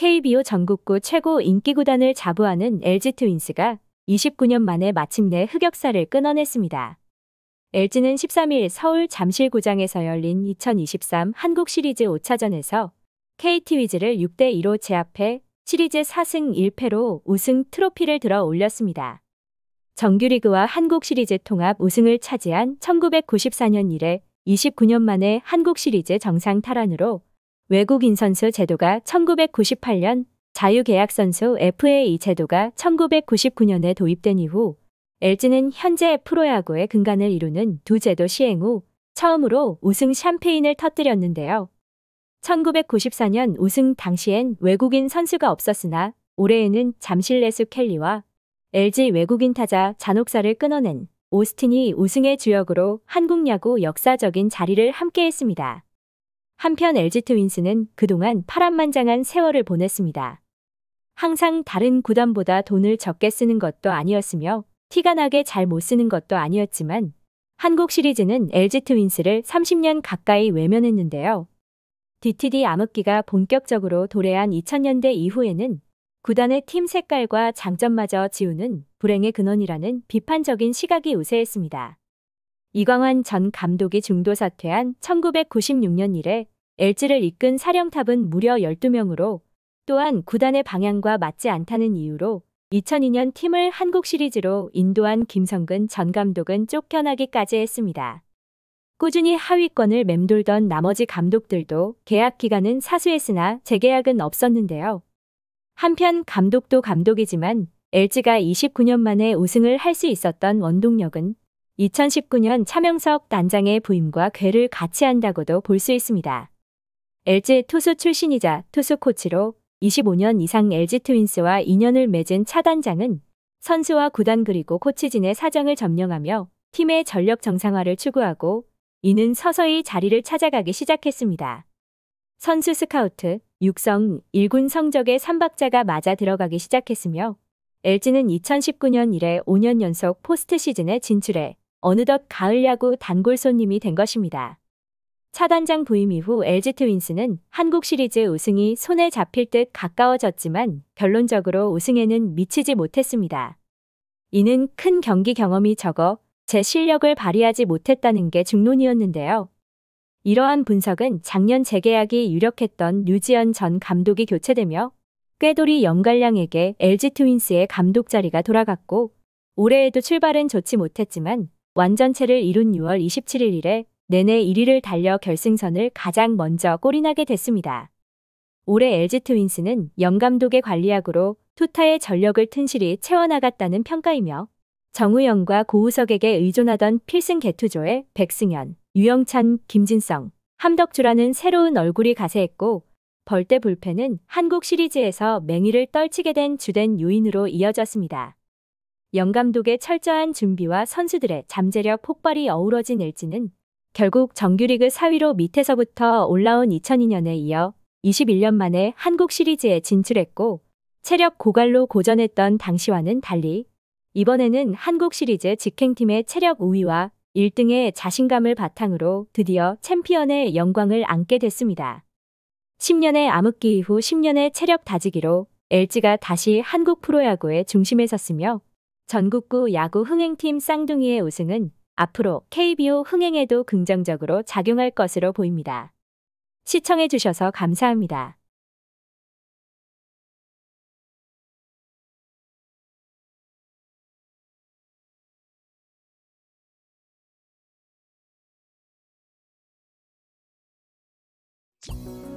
KBO 전국구 최고 인기 구단을 자부하는 LG 트윈스가 29년 만에 마침내 흑역사를 끊어냈습니다. LG는 13일 서울 잠실구장에서 열린 2023 한국시리즈 5차전에서 KT 위즈를 6대2로 제압해 시리즈 4승 1패로 우승 트로피를 들어 올렸습니다. 정규리그와 한국시리즈 통합 우승을 차지한 1994년 이래 29년 만에 한국시리즈 정상 탈환으로 외국인 선수 제도가 1998년, 자유계약 선수 FA e 제도가 1999년에 도입된 이후 LG는 현재 프로야구의 근간을 이루는 두 제도 시행 후 처음으로 우승 샴페인을 터뜨렸는데요. 1994년 우승 당시엔 외국인 선수가 없었으나 올해에는 잠실레수 켈리와 LG 외국인 타자 잔혹사를 끊어낸 오스틴이 우승의 주역으로 한국 야구 역사적인 자리를 함께했습니다. 한편 LG 트윈스는 그동안 파란만장한 세월을 보냈습니다. 항상 다른 구단보다 돈을 적게 쓰는 것도 아니었으며 티가 나게 잘 못 쓰는 것도 아니었지만 한국 시리즈는 LG 트윈스를 30년 가까이 외면했는데요. DTD 암흑기가 본격적으로 도래한 2000년대 이후에는 구단의 팀 색깔과 장점마저 지우는 불행의 근원이라는 비판적인 시각이 우세했습니다. 이광환 전 감독이 중도 사퇴한 1996년 이래 LG를 이끈 사령탑은 무려 12명으로 또한 구단의 방향과 맞지 않다는 이유로 2002년 팀을 한국 시리즈로 인도한 김성근 전 감독은 쫓겨나기까지 했습니다. 꾸준히 하위권을 맴돌던 나머지 감독들도 계약 기간은 사수했으나 재계약은 없었는데요. 한편 감독도 감독이지만 LG가 29년 만에 우승을 할 수 있었던 원동력은 2019년 차명석 단장의 부임과 괴를 같이 한다고도 볼 수 있습니다. LG 투수 출신이자 투수 코치로 25년 이상 LG 트윈스와 인연을 맺은 차 단장은 선수와 구단 그리고 코치진의 사정을 점령하며 팀의 전력 정상화를 추구하고 이는 서서히 자리를 찾아가기 시작했습니다. 선수 스카우트, 육성, 1군 성적의 3박자가 맞아 들어가기 시작했으며 LG는 2019년 이래 5년 연속 포스트 시즌에 진출해 어느덧 가을 야구 단골 손님이 된 것입니다. 차단장 부임 이후 LG 트윈스는 한국 시리즈 우승이 손에 잡힐 듯 가까워졌지만 결론적으로 우승에는 미치지 못했습니다. 이는 큰 경기 경험이 적어 제 실력을 발휘하지 못했다는 게 중론이었는데요. 이러한 분석은 작년 재계약이 유력했던 류지연 전 감독이 교체되며 꾀돌이 영갈량에게 LG 트윈스의 감독 자리가 돌아갔고 올해에도 출발은 좋지 못했지만 완전체를 이룬 6월 27일 일에 내내 1위를 달려 결승선을 가장 먼저 골인하게 됐습니다. 올해 LG 트윈스는 영감독의 관리학으로 투타의 전력을 튼실히 채워나갔다는 평가이며 정우영과 고우석에게 의존하던 필승 개투조에 백승현, 유영찬, 김진성, 함덕주라는 새로운 얼굴이 가세했고 벌떼 불펜은 한국 시리즈에서 맹위를 떨치게 된 주된 요인으로 이어졌습니다. 영감독의 철저한 준비와 선수들의 잠재력 폭발이 어우러진 LG는 결국 정규리그 4위로 밑에서부터 올라온 2002년에 이어 21년 만에 한국 시리즈에 진출했고 체력 고갈로 고전했던 당시와는 달리 이번에는 한국 시리즈 직행팀의 체력 우위와 1등의 자신감을 바탕으로 드디어 챔피언의 영광을 안게 됐습니다. 10년의 암흑기 이후 10년의 체력 다지기로 LG가 다시 한국 프로야구의 중심에 섰으며 전국구 야구 흥행팀 쌍둥이의 우승은 앞으로 KBO 흥행에도 긍정적으로 작용할 것으로 보입니다. 시청해주셔서 감사합니다. you